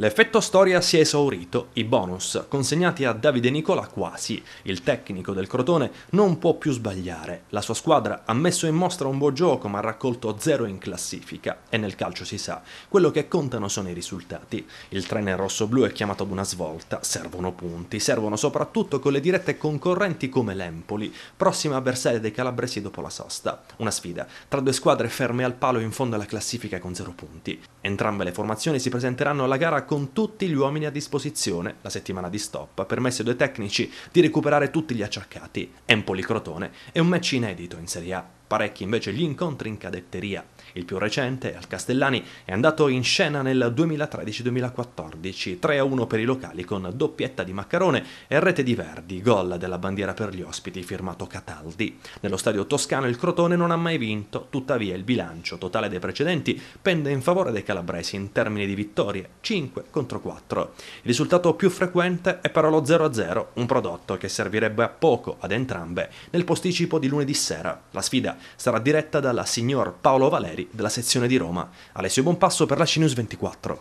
L'effetto storia si è esaurito, i bonus consegnati a Davide Nicola quasi. Il tecnico del Crotone non può più sbagliare. La sua squadra ha messo in mostra un buon gioco ma ha raccolto zero in classifica e nel calcio si sa, quello che contano sono i risultati. Il trainer rosso-blu è chiamato ad una svolta, servono punti, servono soprattutto con le dirette concorrenti come l'Empoli, prossima avversaria dei calabresi dopo la sosta. Una sfida tra due squadre ferme al palo in fondo alla classifica con zero punti. Entrambe le formazioni si presenteranno alla gara con tutti gli uomini a disposizione, la settimana di stop ha permesso ai due tecnici di recuperare tutti gli acciaccati, Empoli-Crotone e un match inedito in Serie A. Parecchi invece gli incontri in cadetteria. Il più recente, al Castellani, è andato in scena nel 2013-2014, 3-1 per i locali con doppietta di Maccarone e rete di Verdi, gol della bandiera per gli ospiti firmato Cataldi. Nello stadio toscano il Crotone non ha mai vinto, tuttavia il bilancio totale dei precedenti pende in favore dei calabresi in termini di vittorie, 5 contro 4. Il risultato più frequente è però lo 0-0, un prodotto che servirebbe a poco ad entrambe nel posticipo di lunedì sera. La sfida sarà diretta dalla signor Paolo Valeri della sezione di Roma. Alessio Bonpasso per la CNews 24.